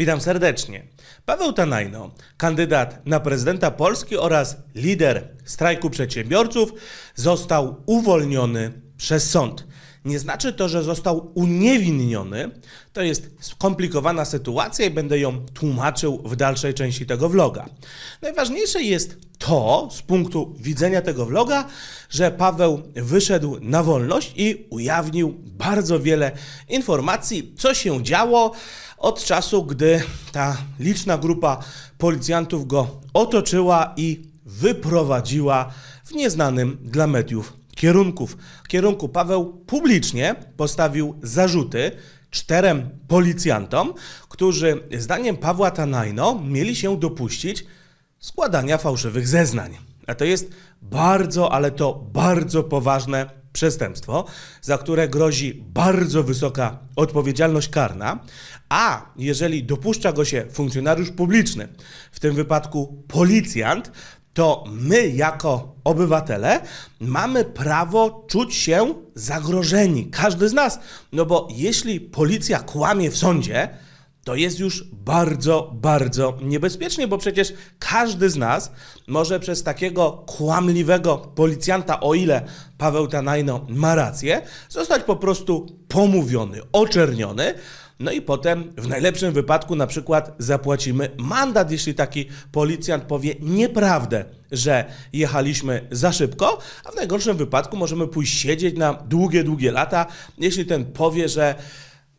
Witam serdecznie. Paweł Tanajno, kandydat na prezydenta Polski oraz lider strajku przedsiębiorców, został uwolniony przez sąd. Nie znaczy to, że został uniewinniony. To jest skomplikowana sytuacja i będę ją tłumaczył w dalszej części tego vloga. Najważniejsze jest to, z punktu widzenia tego vloga, że Paweł wyszedł na wolność i ujawnił bardzo wiele informacji, co się działo od czasu, gdy ta liczna grupa policjantów go otoczyła i wyprowadziła w nieznanym dla mediów kierunków. W kierunku Paweł publicznie postawił zarzuty czterem policjantom, którzy zdaniem Pawła Tanajno mieli się dopuścić składania fałszywych zeznań. A to jest bardzo, ale to bardzo poważne przestępstwo, za które grozi bardzo wysoka odpowiedzialność karna, a jeżeli dopuszcza go się funkcjonariusz publiczny, w tym wypadku policjant, to my jako obywatele mamy prawo czuć się zagrożeni. Każdy z nas. No bo jeśli policja kłamie w sądzie, to jest już bardzo, bardzo niebezpiecznie, bo przecież każdy z nas może przez takiego kłamliwego policjanta, o ile Paweł Tanajno ma rację, zostać po prostu pomówiony, oczerniony. No i potem w najlepszym wypadku na przykład zapłacimy mandat, jeśli taki policjant powie nieprawdę, że jechaliśmy za szybko, a w najgorszym wypadku możemy pójść siedzieć na długie, długie lata, jeśli ten powie, że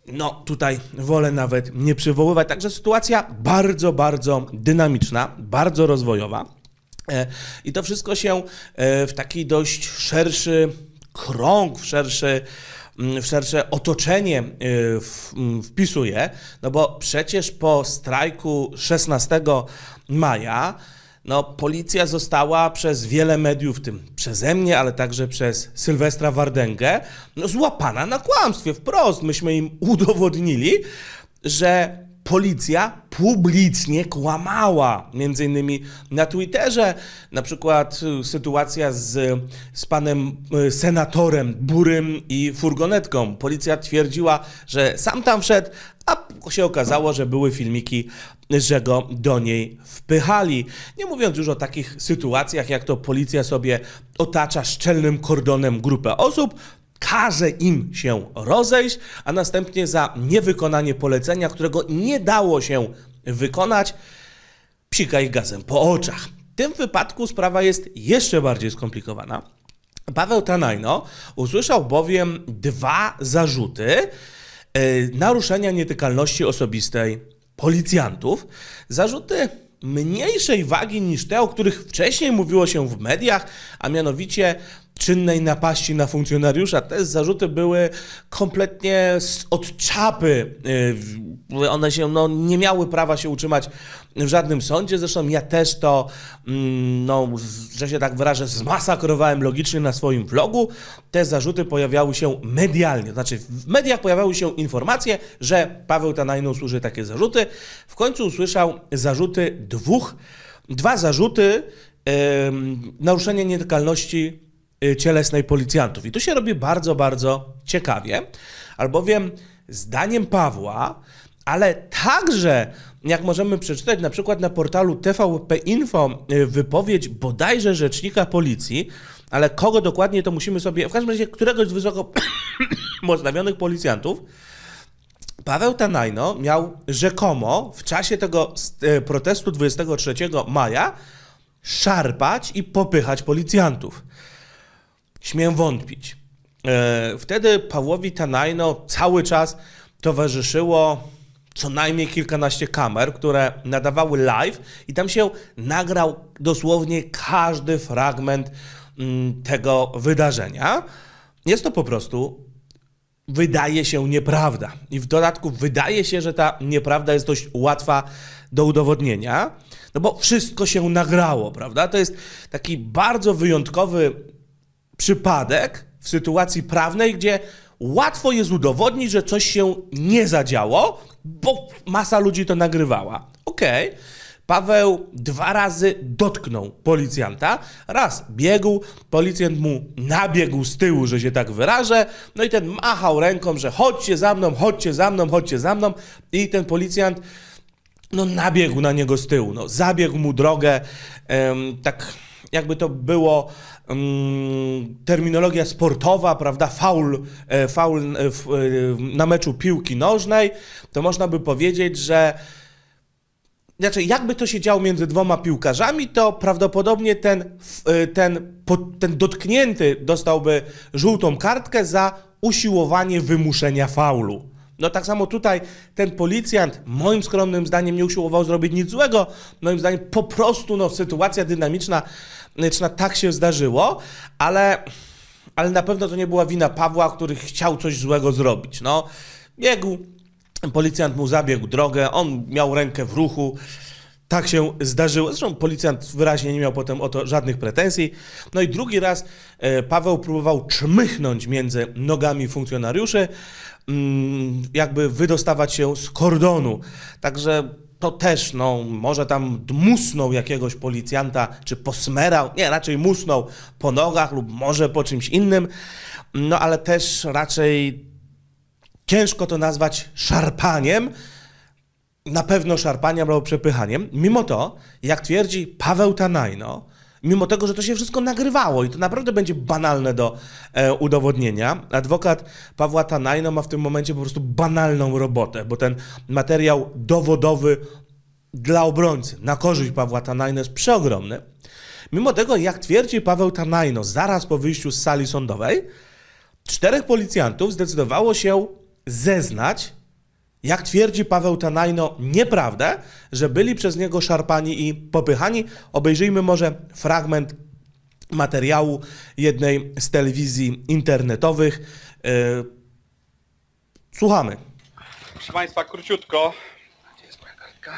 no tutaj wolę nawet nie przywoływać. Także sytuacja bardzo, bardzo dynamiczna, bardzo rozwojowa. E, I to wszystko się e, w taki dość szerszy krąg, w szerszy mm, w szersze otoczenie e, mm, wpisuje, no bo przecież po strajku 16 maja no, policja została przez wiele mediów, w tym przeze mnie, ale także przez Sylwestra Wardęgę, no, złapana na kłamstwie wprost. Myśmy im udowodnili, że policja publicznie kłamała. Między innymi na Twitterze, na przykład y, sytuacja z, z panem y, senatorem Burym i furgonetką. Policja twierdziła, że sam tam wszedł, a się okazało, że były filmiki, że go do niej wpychali. Nie mówiąc już o takich sytuacjach, jak to policja sobie otacza szczelnym kordonem grupę osób, każe im się rozejść, a następnie za niewykonanie polecenia, którego nie dało się wykonać, psika ich gazem po oczach. W tym wypadku sprawa jest jeszcze bardziej skomplikowana. Paweł Tanajno usłyszał bowiem dwa zarzuty, E, naruszenia nietykalności osobistej policjantów, zarzuty mniejszej wagi niż te, o których wcześniej mówiło się w mediach, a mianowicie czynnej napaści na funkcjonariusza. Te zarzuty były kompletnie od czapy. Y, one się no, nie miały prawa się utrzymać w żadnym sądzie. Zresztą ja też to, mm, no, że się tak wyrażę, zmasakrowałem logicznie na swoim vlogu. Te zarzuty pojawiały się medialnie. Znaczy, w mediach pojawiały się informacje, że Paweł Tanajno służy takie zarzuty. W końcu usłyszał zarzuty dwóch, dwa zarzuty. Yy, naruszenie nietykalności Y, cielesnej policjantów. I tu się robi bardzo, bardzo ciekawie, albowiem zdaniem Pawła, ale także, jak możemy przeczytać na przykład na portalu TVP Info, y, wypowiedź bodajże rzecznika policji, ale kogo dokładnie to musimy sobie, w każdym razie któregoś z wysoko poznawionych policjantów, Paweł Tanajno miał rzekomo w czasie tego y, protestu 23 maja szarpać i popychać policjantów. Śmiem wątpić. E, wtedy Pawłowi Tanajno cały czas towarzyszyło co najmniej kilkanaście kamer, które nadawały live i tam się nagrał dosłownie każdy fragment mm, tego wydarzenia. Jest to po prostu wydaje się nieprawda. I w dodatku wydaje się, że ta nieprawda jest dość łatwa do udowodnienia, no bo wszystko się nagrało, prawda? To jest taki bardzo wyjątkowy przypadek w sytuacji prawnej, gdzie łatwo jest udowodnić, że coś się nie zadziało, bo masa ludzi to nagrywała. Okej. Okay. Paweł dwa razy dotknął policjanta. Raz biegł, policjant mu nabiegł z tyłu, że się tak wyrażę, no i ten machał ręką, że chodźcie za mną, chodźcie za mną, chodźcie za mną. I ten policjant, no, nabiegł na niego z tyłu, no, zabiegł mu drogę, em, tak jakby to było mm, terminologia sportowa, prawda, faul, e, faul e, e, na meczu piłki nożnej, to można by powiedzieć, że znaczy, jakby to się działo między dwoma piłkarzami, to prawdopodobnie ten, ten, ten dotknięty dostałby żółtą kartkę za usiłowanie wymuszenia faulu. No tak samo tutaj ten policjant, moim skromnym zdaniem, nie usiłował zrobić nic złego. Moim zdaniem po prostu no, sytuacja dynamiczna czy no na tak się zdarzyło, ale, ale na pewno to nie była wina Pawła, który chciał coś złego zrobić. No, biegł, policjant mu zabiegł drogę, on miał rękę w ruchu. Tak się zdarzyło. Zresztą policjant wyraźnie nie miał potem o to żadnych pretensji. No i drugi raz e, Paweł próbował czmychnąć między nogami funkcjonariuszy, mm, jakby wydostawać się z kordonu. Także to też, no, może tam dmusnął jakiegoś policjanta, czy posmerał, nie, raczej musnął po nogach lub może po czymś innym, no ale też raczej ciężko to nazwać szarpaniem, na pewno szarpaniem albo przepychaniem. Mimo to, jak twierdzi Paweł Tanajno, mimo tego, że to się wszystko nagrywało i to naprawdę będzie banalne do e, udowodnienia. Adwokat Pawła Tanajno ma w tym momencie po prostu banalną robotę, bo ten materiał dowodowy dla obrońcy na korzyść Pawła Tanajno jest przeogromny. Mimo tego, jak twierdzi Paweł Tanajno zaraz po wyjściu z sali sądowej, czterech policjantów zdecydowało się zeznać jak twierdzi Paweł Tanajno, nieprawdę, że byli przez niego szarpani i popychani. Obejrzyjmy może fragment materiału jednej z telewizji internetowych. E, słuchamy. Proszę Państwa, króciutko. Gdzie jest moja kartka?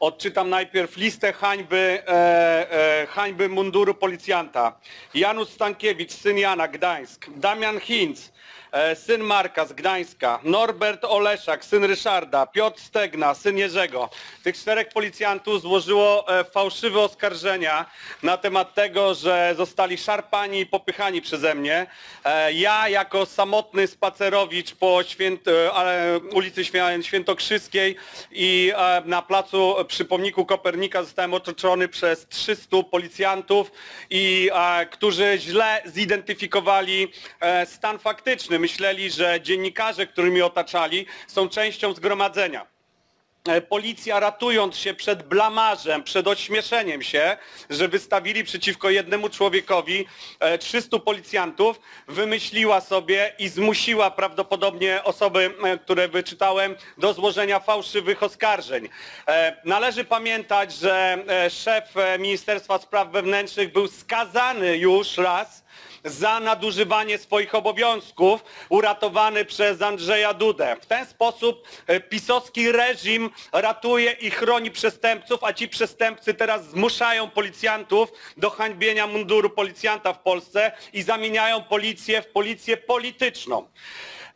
Odczytam najpierw listę hańby, e, e, hańby munduru policjanta. Janusz Stankiewicz, syn Jana, Gdańsk. Damian Hinz, E, syn Marka z Gdańska, Norbert Oleszak, syn Ryszarda, Piotr Stegna, syn Jerzego. Tych czterech policjantów złożyło e, fałszywe oskarżenia na temat tego, że zostali szarpani i popychani przeze mnie. E, ja jako samotny spacerowicz po święt, ulicy Świętokrzyskiej i na placu przy pomniku Kopernika zostałem otoczony przez 300 policjantów, i, którzy źle zidentyfikowali stan faktyczny myśleli, że dziennikarze, którymi otaczali, są częścią zgromadzenia. E, policja ratując się przed blamarzem, przed ośmieszeniem się, że wystawili przeciwko jednemu człowiekowi 300 e, policjantów, wymyśliła sobie i zmusiła prawdopodobnie osoby, e, które wyczytałem, do złożenia fałszywych oskarżeń. Należy pamiętać, że szef Ministerstwa Spraw Wewnętrznych był skazany już raz za nadużywanie swoich obowiązków, uratowany przez Andrzeja Dudę. W ten sposób e, pisowski reżim ratuje i chroni przestępców, a ci przestępcy teraz zmuszają policjantów do hańbienia munduru policjanta w Polsce i zamieniają policję w policję polityczną.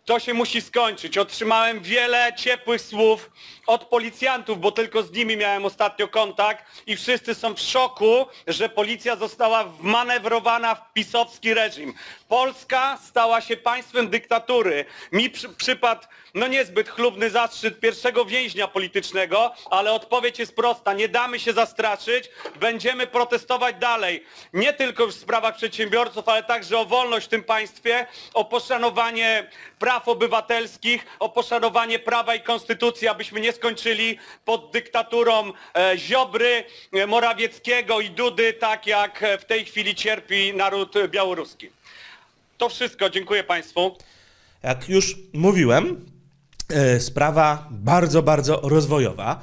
To się musi skończyć. Otrzymałem wiele ciepłych słów od policjantów, bo tylko z nimi miałem ostatnio kontakt i wszyscy są w szoku, że policja została wmanewrowana w pisowski reżim. Polska stała się państwem dyktatury. Mi przy, przypadł no niezbyt chlubny zastrzyk pierwszego więźnia politycznego, ale odpowiedź jest prosta. Nie damy się zastraszyć, będziemy protestować dalej. Nie tylko w sprawach przedsiębiorców, ale także o wolność w tym państwie, o poszanowanie praw obywatelskich, o poszanowanie prawa i konstytucji, abyśmy nie skończyli pod dyktaturą e, Ziobry, e, Morawieckiego i Dudy, tak jak e, w tej chwili cierpi naród białoruski. To wszystko, dziękuję Państwu. Jak już mówiłem, sprawa bardzo, bardzo rozwojowa.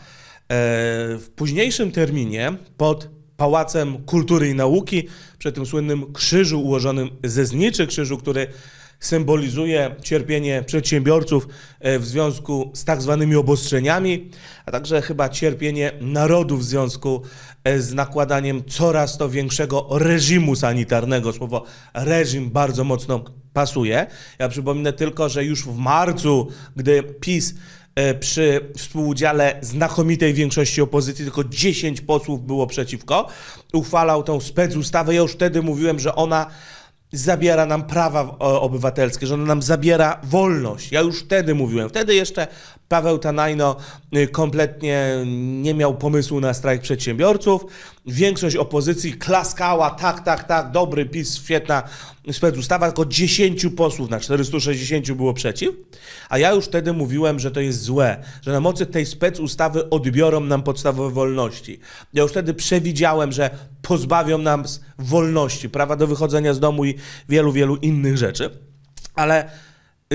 W późniejszym terminie pod Pałacem Kultury i Nauki, przy tym słynnym krzyżu ułożonym ze zniczy krzyżu, który symbolizuje cierpienie przedsiębiorców e, w związku z tak zwanymi obostrzeniami, a także chyba cierpienie narodu w związku e, z nakładaniem coraz to większego reżimu sanitarnego. Słowo reżim bardzo mocno pasuje. Ja przypominę tylko, że już w marcu, gdy PiS e, przy współudziale znakomitej większości opozycji, tylko 10 posłów było przeciwko, uchwalał tą specustawę. Ja już wtedy mówiłem, że ona zabiera nam prawa obywatelskie, że ona nam zabiera wolność. Ja już wtedy mówiłem, wtedy jeszcze Paweł Tanajno y, kompletnie nie miał pomysłu na strajk przedsiębiorców. Większość opozycji klaskała, tak, tak, tak, dobry PiS, świetna specustawa, tylko 10 posłów na 460 było przeciw. A ja już wtedy mówiłem, że to jest złe, że na mocy tej specustawy odbiorą nam podstawowe wolności. Ja już wtedy przewidziałem, że pozbawią nam wolności, prawa do wychodzenia z domu i wielu, wielu innych rzeczy. Ale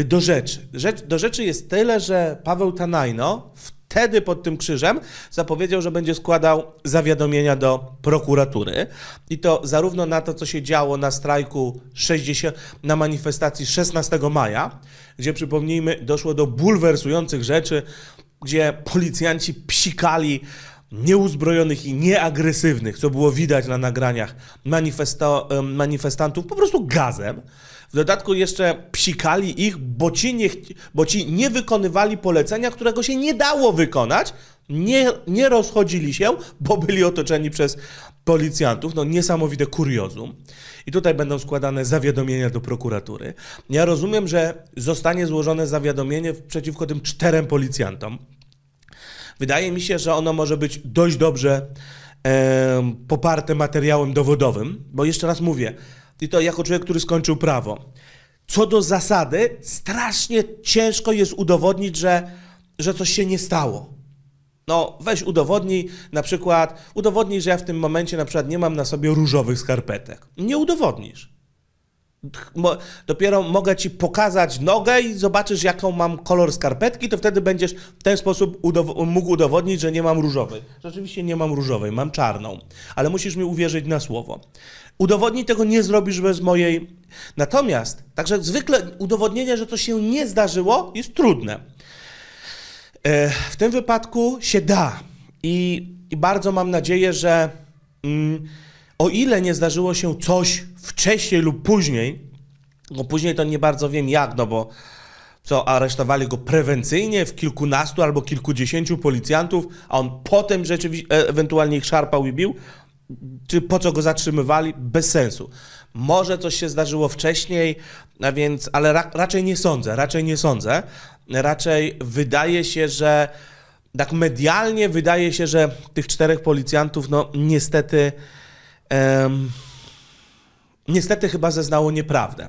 do rzeczy. Rzecz, do rzeczy jest tyle, że Paweł Tanajno wtedy pod tym krzyżem zapowiedział, że będzie składał zawiadomienia do prokuratury. I to zarówno na to, co się działo na strajku 60, na manifestacji 16 maja, gdzie przypomnijmy, doszło do bulwersujących rzeczy, gdzie policjanci psikali nieuzbrojonych i nieagresywnych, co było widać na nagraniach manifestantów, po prostu gazem. W dodatku jeszcze psikali ich, bo ci, nie, bo ci nie wykonywali polecenia, którego się nie dało wykonać, nie, nie rozchodzili się, bo byli otoczeni przez policjantów. No niesamowite kuriozum. I tutaj będą składane zawiadomienia do prokuratury. Ja rozumiem, że zostanie złożone zawiadomienie przeciwko tym czterem policjantom Wydaje mi się, że ono może być dość dobrze e, poparte materiałem dowodowym, bo jeszcze raz mówię, i to jako człowiek, który skończył prawo. Co do zasady, strasznie ciężko jest udowodnić, że, że coś się nie stało. No, weź udowodnij, na przykład, udowodnij, że ja w tym momencie na przykład nie mam na sobie różowych skarpetek. Nie udowodnisz dopiero mogę ci pokazać nogę i zobaczysz, jaką mam kolor skarpetki, to wtedy będziesz w ten sposób udow mógł udowodnić, że nie mam różowej. Rzeczywiście nie mam różowej, mam czarną, ale musisz mi uwierzyć na słowo. Udowodnij tego nie zrobisz bez mojej. Natomiast, także zwykle udowodnienie, że to się nie zdarzyło, jest trudne. E, w tym wypadku się da i, i bardzo mam nadzieję, że. Mm, o ile nie zdarzyło się coś wcześniej lub później, no później to nie bardzo wiem jak, no bo co, aresztowali go prewencyjnie w kilkunastu albo kilkudziesięciu policjantów, a on potem rzeczywiście ewentualnie ich szarpał i bił, czy po co go zatrzymywali, bez sensu. Może coś się zdarzyło wcześniej, a więc, ale ra, raczej nie sądzę, raczej nie sądzę. Raczej wydaje się, że tak medialnie wydaje się, że tych czterech policjantów, no niestety niestety chyba zeznało nieprawdę.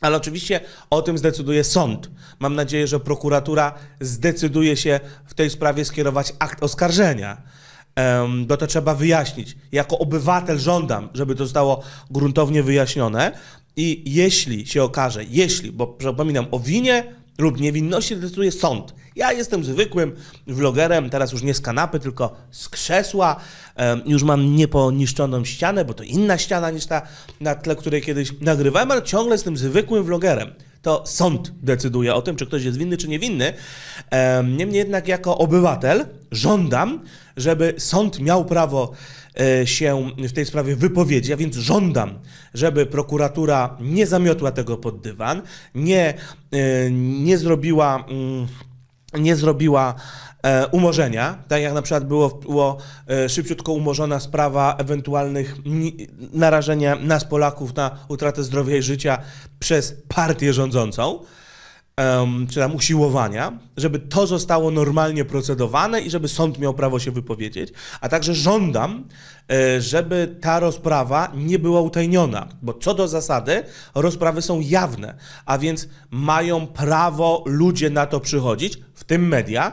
Ale oczywiście o tym zdecyduje sąd. Mam nadzieję, że prokuratura zdecyduje się w tej sprawie skierować akt oskarżenia. Um, bo to trzeba wyjaśnić. Jako obywatel żądam, żeby to zostało gruntownie wyjaśnione. I jeśli się okaże, jeśli, bo przypominam, o winie lub niewinności decyduje sąd, ja jestem zwykłym vlogerem, teraz już nie z kanapy, tylko z krzesła. Już mam nieponiszczoną ścianę, bo to inna ściana niż ta, na tle której kiedyś nagrywałem, ale ciągle jestem zwykłym vlogerem. To sąd decyduje o tym, czy ktoś jest winny, czy niewinny. Niemniej jednak, jako obywatel, żądam, żeby sąd miał prawo e, się w tej sprawie wypowiedzieć, a więc żądam, żeby prokuratura nie zamiotła tego pod dywan, nie, e, nie zrobiła. Mm, nie zrobiła e, umorzenia, tak jak na przykład było, było e, szybciutko umorzona sprawa ewentualnych narażenia nas Polaków na utratę zdrowia i życia przez partię rządzącą, um, czy tam usiłowania, żeby to zostało normalnie procedowane i żeby sąd miał prawo się wypowiedzieć, a także żądam, e, żeby ta rozprawa nie była utajniona, bo co do zasady rozprawy są jawne, a więc mają prawo ludzie na to przychodzić, w tym media,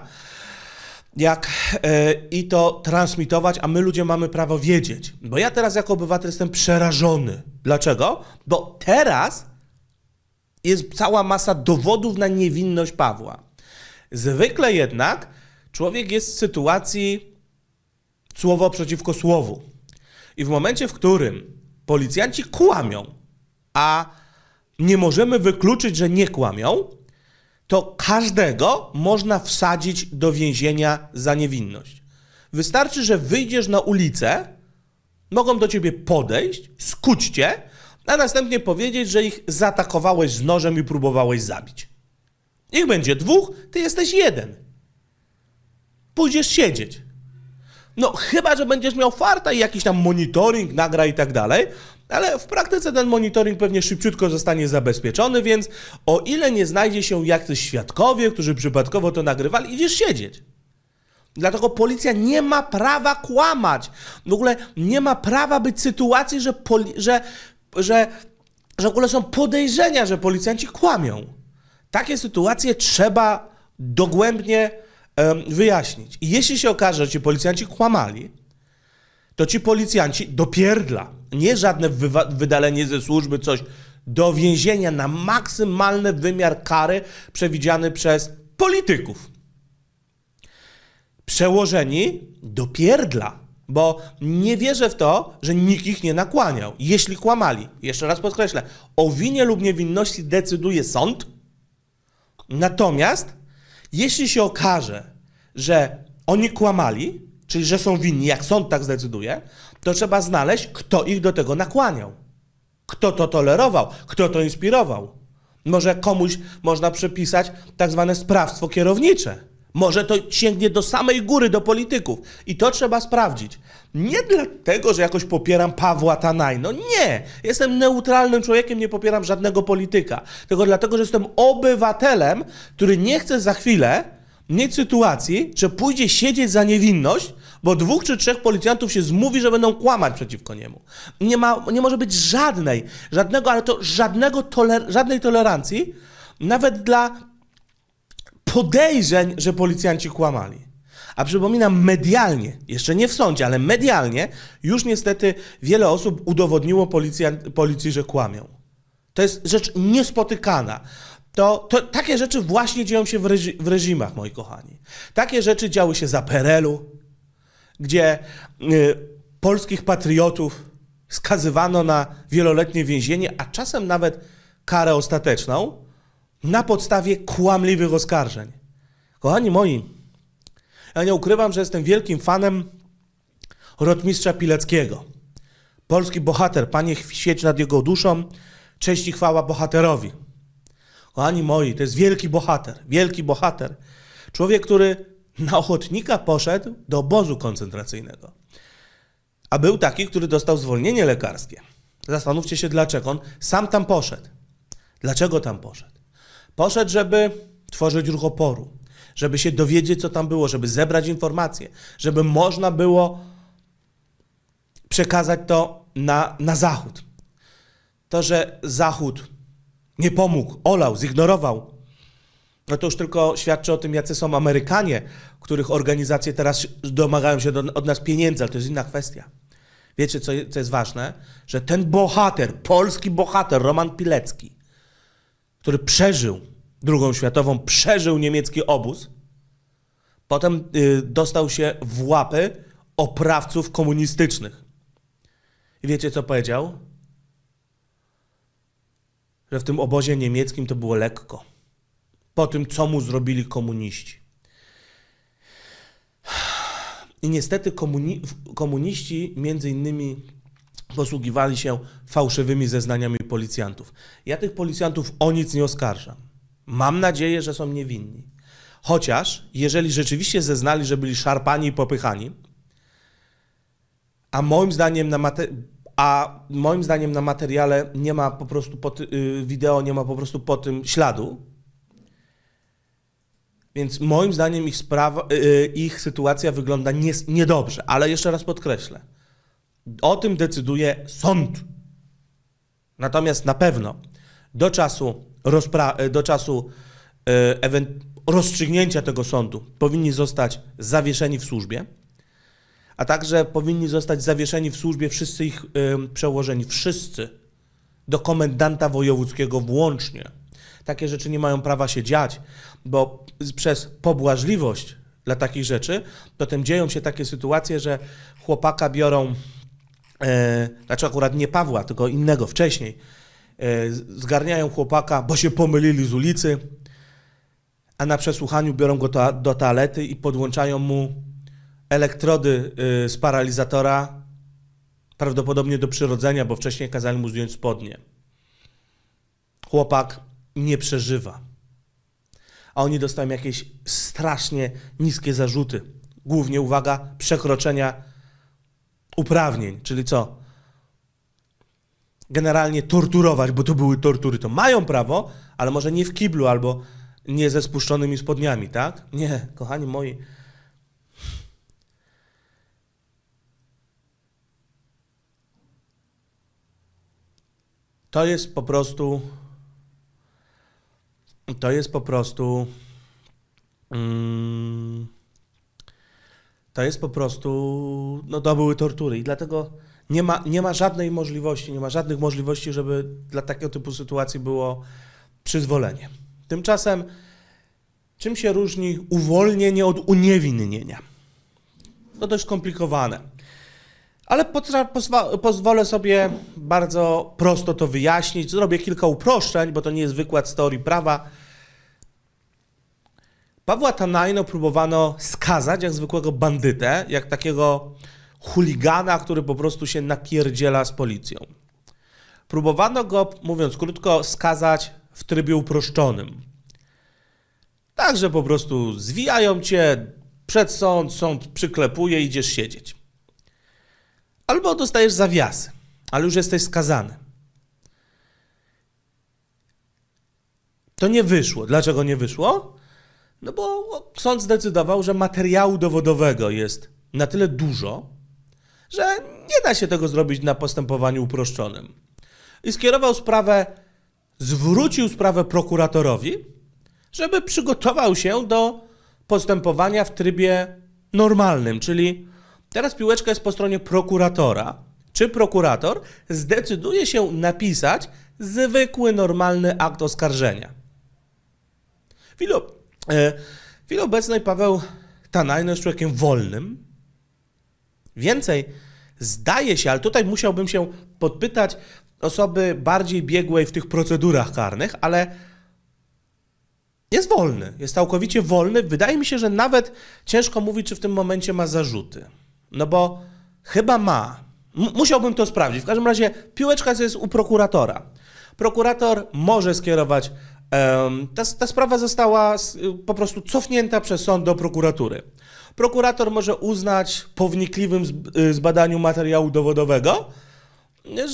jak yy, i to transmitować, a my ludzie mamy prawo wiedzieć. Bo ja teraz jako obywatel jestem przerażony. Dlaczego? Bo teraz jest cała masa dowodów na niewinność Pawła. Zwykle jednak człowiek jest w sytuacji słowo przeciwko słowu. I w momencie, w którym policjanci kłamią, a nie możemy wykluczyć, że nie kłamią, to każdego można wsadzić do więzienia za niewinność. Wystarczy, że wyjdziesz na ulicę, mogą do ciebie podejść, skuć cię a następnie powiedzieć, że ich zaatakowałeś z nożem i próbowałeś zabić. Niech będzie dwóch, ty jesteś jeden. Pójdziesz siedzieć. No, chyba, że będziesz miał farta i jakiś tam monitoring nagra i tak dalej, ale w praktyce ten monitoring pewnie szybciutko zostanie zabezpieczony, więc o ile nie znajdzie się jacyś świadkowie, którzy przypadkowo to nagrywali, idziesz siedzieć. Dlatego policja nie ma prawa kłamać. W ogóle nie ma prawa być sytuacji, że, poli- że że, że w ogóle są podejrzenia, że policjanci kłamią. Takie sytuacje trzeba dogłębnie um, wyjaśnić. I jeśli się okaże, że ci policjanci kłamali, to ci policjanci dopierdla. Nie żadne wydalenie ze służby, coś do więzienia na maksymalny wymiar kary przewidziany przez polityków. Przełożeni dopierdla bo nie wierzę w to, że nikt ich nie nakłaniał, jeśli kłamali. Jeszcze raz podkreślę, o winie lub niewinności decyduje sąd, natomiast jeśli się okaże, że oni kłamali, czyli że są winni, jak sąd tak zdecyduje, to trzeba znaleźć, kto ich do tego nakłaniał, kto to tolerował, kto to inspirował. Może komuś można przypisać tak zwane sprawstwo kierownicze może to sięgnie do samej góry, do polityków. I to trzeba sprawdzić. Nie dlatego, że jakoś popieram Pawła Tanajno. Nie! Jestem neutralnym człowiekiem, nie popieram żadnego polityka. Tylko dlatego, że jestem obywatelem, który nie chce za chwilę mieć sytuacji, że pójdzie siedzieć za niewinność, bo dwóch czy trzech policjantów się zmówi, że będą kłamać przeciwko niemu. Nie, ma, nie może być żadnej, żadnego, ale to żadnego toler żadnej tolerancji, nawet dla podejrzeń, że policjanci kłamali. A przypominam, medialnie, jeszcze nie w sądzie, ale medialnie, już niestety wiele osób udowodniło policji, że kłamią. To jest rzecz niespotykana. To, to takie rzeczy właśnie dzieją się w, reżim, w reżimach, moi kochani. Takie rzeczy działy się za Perelu, gdzie y, polskich patriotów skazywano na wieloletnie więzienie, a czasem nawet karę ostateczną, na podstawie kłamliwych oskarżeń. Kochani moi, ja nie ukrywam, że jestem wielkim fanem rotmistrza Pileckiego. Polski bohater, panie świeć nad jego duszą, cześć i chwała bohaterowi. Kochani moi, to jest wielki bohater, wielki bohater. Człowiek, który na ochotnika poszedł do obozu koncentracyjnego. A był taki, który dostał zwolnienie lekarskie. Zastanówcie się dlaczego. On sam tam poszedł. Dlaczego tam poszedł? Poszedł, żeby tworzyć ruch oporu, żeby się dowiedzieć, co tam było, żeby zebrać informacje, żeby można było przekazać to na, na Zachód. To, że Zachód nie pomógł, olał, zignorował, no to już tylko świadczy o tym, jacy są Amerykanie, których organizacje teraz domagają się do, od nas pieniędzy, ale to jest inna kwestia. Wiecie, co, co jest ważne? Że ten bohater, polski bohater, Roman Pilecki, który przeżył II światową, przeżył niemiecki obóz, potem y, dostał się w łapy oprawców komunistycznych. I wiecie, co powiedział? Że w tym obozie niemieckim to było lekko. Po tym, co mu zrobili komuniści. I niestety komuni komuniści, między innymi posługiwali się fałszywymi zeznaniami policjantów. Ja tych policjantów o nic nie oskarżam. Mam nadzieję, że są niewinni. Chociaż, jeżeli rzeczywiście zeznali, że byli szarpani i popychani, a moim zdaniem na, mater a moim zdaniem na materiale nie ma po prostu, po yy, wideo nie ma po prostu po tym śladu, więc moim zdaniem ich, sprawa, y, y, ich sytuacja wygląda nie, niedobrze, ale jeszcze raz podkreślę. O tym decyduje sąd. Natomiast na pewno do czasu, rozpra- do czasu e, rozstrzygnięcia tego sądu powinni zostać zawieszeni w służbie, a także powinni zostać zawieszeni w służbie wszyscy ich yy, przełożeni, wszyscy, do komendanta wojewódzkiego włącznie. Takie rzeczy nie mają prawa się dziać, bo przez pobłażliwość dla takich rzeczy potem dzieją się takie sytuacje, że chłopaka biorą E, znaczy akurat nie Pawła, tylko innego wcześniej, e, zgarniają chłopaka, bo się pomylili z ulicy, a na przesłuchaniu biorą go do toalety i podłączają mu elektrody y, z paralizatora, prawdopodobnie do przyrodzenia, bo wcześniej kazali mu zdjąć spodnie. Chłopak nie przeżywa. A oni dostają jakieś strasznie niskie zarzuty. Głównie, uwaga, przekroczenia uprawnień, czyli co? Generalnie torturować, bo to były tortury, to mają prawo, ale może nie w kiblu albo nie ze spuszczonymi spodniami, tak? Nie, kochani moi. To jest po prostu. To jest po prostu. Mm, to jest po prostu, no to były tortury i dlatego nie ma, nie ma żadnej możliwości, nie ma żadnych możliwości, żeby dla takiego typu sytuacji było przyzwolenie. Tymczasem czym się różni uwolnienie od uniewinnienia? To no dość skomplikowane. Ale pozwolę sobie bardzo prosto to wyjaśnić. Zrobię kilka uproszczeń, bo to nie jest wykład z teorii prawa, Pawła Tanajno próbowano skazać jak zwykłego bandytę, jak takiego chuligana, który po prostu się napierdziela z policją. Próbowano go, mówiąc krótko, skazać w trybie uproszczonym. Także po prostu zwijają cię przed sąd, sąd przyklepuje, idziesz siedzieć. Albo dostajesz zawiasy, ale już jesteś skazany. To nie wyszło. Dlaczego nie wyszło? No bo sąd zdecydował, że materiału dowodowego jest na tyle dużo, że nie da się tego zrobić na postępowaniu uproszczonym. I skierował sprawę, zwrócił sprawę prokuratorowi, żeby przygotował się do postępowania w trybie normalnym, czyli teraz piłeczka jest po stronie prokuratora. Czy prokurator zdecyduje się napisać zwykły, normalny akt oskarżenia? Filip, E, w chwili obecnej Paweł Tanajno jest człowiekiem wolnym. Więcej, zdaje się, ale tutaj musiałbym się podpytać osoby bardziej biegłej w tych procedurach karnych, ale jest wolny, jest całkowicie wolny. Wydaje mi się, że nawet ciężko mówić, czy w tym momencie ma zarzuty. No bo chyba ma. M- musiałbym to sprawdzić. W każdym razie piłeczka jest u prokuratora. Prokurator może skierować ta, ta sprawa została po prostu cofnięta przez sąd do prokuratury. Prokurator może uznać po wnikliwym y, zbadaniu materiału dowodowego,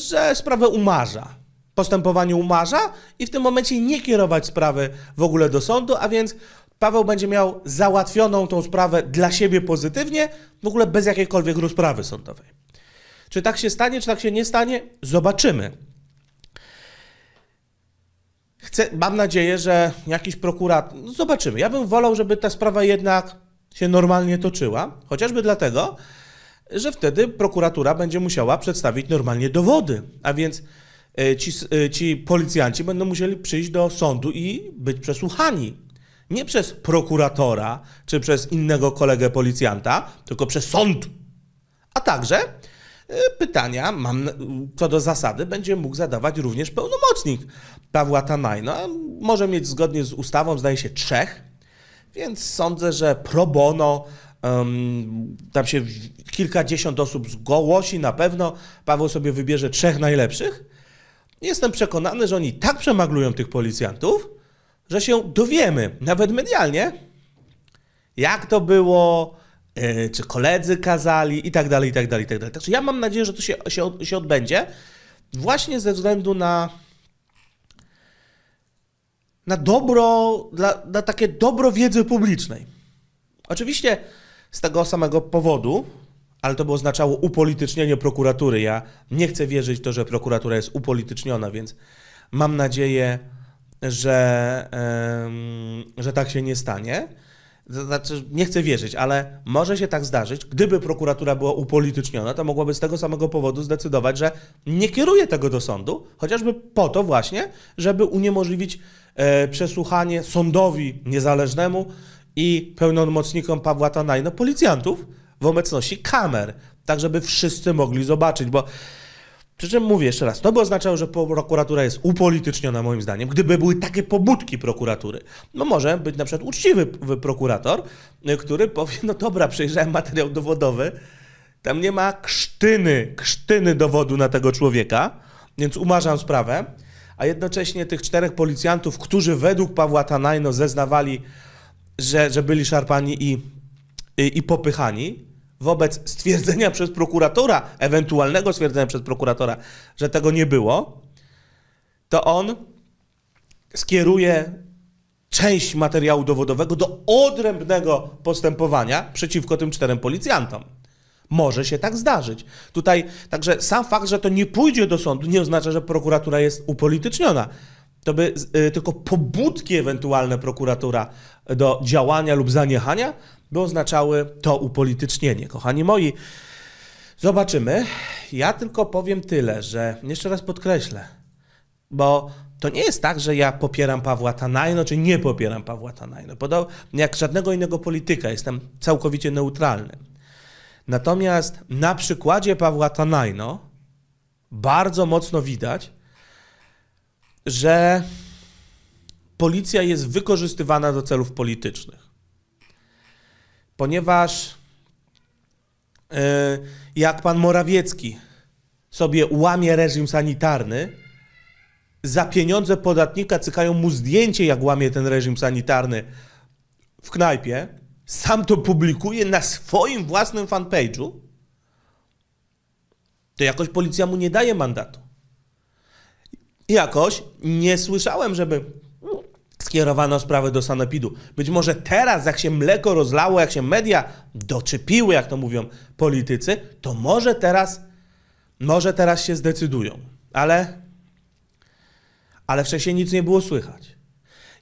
że sprawę umarza, postępowanie umarza i w tym momencie nie kierować sprawy w ogóle do sądu, a więc Paweł będzie miał załatwioną tą sprawę dla siebie pozytywnie, w ogóle bez jakiejkolwiek rozprawy sądowej. Czy tak się stanie, czy tak się nie stanie? Zobaczymy. Chcę, mam nadzieję, że jakiś prokurator. No zobaczymy. Ja bym wolał, żeby ta sprawa jednak się normalnie toczyła, chociażby dlatego, że wtedy prokuratura będzie musiała przedstawić normalnie dowody, a więc e, ci, e, ci policjanci będą musieli przyjść do sądu i być przesłuchani. Nie przez prokuratora czy przez innego kolegę policjanta, tylko przez sąd. A także E, pytania, mam, co do zasady, będzie mógł zadawać również pełnomocnik Pawła Tanajna. Może mieć zgodnie z ustawą, zdaje się, trzech, więc sądzę, że pro bono um, tam się kilkadziesiąt osób zgłosi na pewno. Paweł sobie wybierze trzech najlepszych. Jestem przekonany, że oni tak przemaglują tych policjantów, że się dowiemy, nawet medialnie, jak to było E, czy koledzy kazali i tak dalej, i tak dalej, i tak dalej. Także ja mam nadzieję, że to się, się, się odbędzie właśnie ze względu na na dobro, dla, na takie dobro wiedzy publicznej. Oczywiście z tego samego powodu, ale to by oznaczało upolitycznienie prokuratury. Ja nie chcę wierzyć w to, że prokuratura jest upolityczniona, więc mam nadzieję, że, że tak się nie stanie. To znaczy, nie chcę wierzyć, ale może się tak zdarzyć, gdyby prokuratura była upolityczniona, to mogłaby z tego samego powodu zdecydować, że nie kieruje tego do sądu, chociażby po to właśnie, żeby uniemożliwić e, przesłuchanie sądowi niezależnemu i pełnomocnikom Pawła Tanajno policjantów w obecności kamer, tak żeby wszyscy mogli zobaczyć, bo przy czym mówię jeszcze raz, to by oznaczało, że prokuratura jest upolityczniona moim zdaniem, gdyby były takie pobudki prokuratury. No może być na przykład uczciwy prokurator, y, który powie, no dobra, przejrzałem materiał dowodowy, tam nie ma krztyny, krztyny dowodu na tego człowieka, więc umarzam sprawę, a jednocześnie tych czterech policjantów, którzy według Pawła Tanajno zeznawali, że, że byli szarpani i, i, i popychani, wobec stwierdzenia przez prokuratora, ewentualnego stwierdzenia przez prokuratora, że tego nie było, to on skieruje część materiału dowodowego do odrębnego postępowania przeciwko tym czterem policjantom. Może się tak zdarzyć. Tutaj także sam fakt, że to nie pójdzie do sądu, nie oznacza, że prokuratura jest upolityczniona. To by y, tylko pobudki ewentualne prokuratura do działania lub zaniechania by oznaczały to upolitycznienie. Kochani moi, zobaczymy. Ja tylko powiem tyle, że jeszcze raz podkreślę, bo to nie jest tak, że ja popieram Pawła Tanajno, czy nie popieram Pawła Tanajno. Podobnie jak żadnego innego polityka, jestem całkowicie neutralny. Natomiast na przykładzie Pawła Tanajno bardzo mocno widać, że policja jest wykorzystywana do celów politycznych ponieważ e, jak pan Morawiecki sobie łamie reżim sanitarny, za pieniądze podatnika cykają mu zdjęcie, jak łamie ten reżim sanitarny w knajpie, sam to publikuje na swoim własnym fanpage'u, to jakoś policja mu nie daje mandatu. Jakoś nie słyszałem, żeby skierowano sprawę do sanepidu. Być może teraz, jak się mleko rozlało, jak się media doczepiły, jak to mówią politycy, to może teraz, może teraz się zdecydują. Ale, ale wcześniej nic nie było słychać.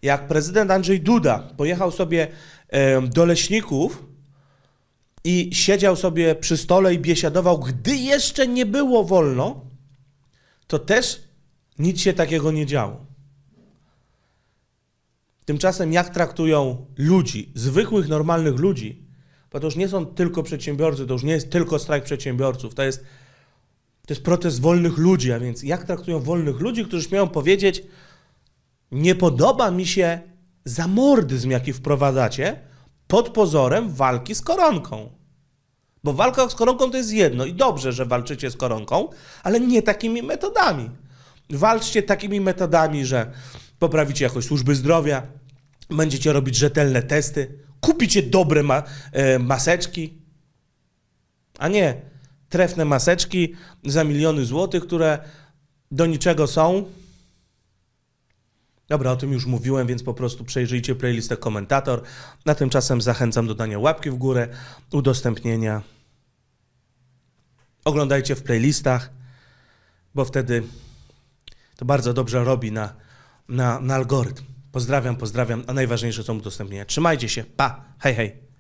Jak prezydent Andrzej Duda pojechał sobie do leśników i siedział sobie przy stole i biesiadował, gdy jeszcze nie było wolno, to też nic się takiego nie działo. Tymczasem jak traktują ludzi, zwykłych, normalnych ludzi, bo to już nie są tylko przedsiębiorcy, to już nie jest tylko strajk przedsiębiorców, to jest, to jest protest wolnych ludzi, a więc jak traktują wolnych ludzi, którzy śmieją powiedzieć, nie podoba mi się zamordyzm, jaki wprowadzacie pod pozorem walki z koronką. Bo walka z koronką to jest jedno i dobrze, że walczycie z koronką, ale nie takimi metodami. Walczcie takimi metodami, że poprawicie jakość służby zdrowia, będziecie robić rzetelne testy, kupicie dobre ma e, maseczki, a nie trefne maseczki za miliony złotych, które do niczego są. Dobra, o tym już mówiłem, więc po prostu przejrzyjcie playlistę komentator. Na tymczasem zachęcam do dania łapki w górę, udostępnienia. Oglądajcie w playlistach, bo wtedy to bardzo dobrze robi na na, na algorytm. Pozdrawiam, pozdrawiam, a najważniejsze są udostępnienia. Trzymajcie się, pa, hej, hej.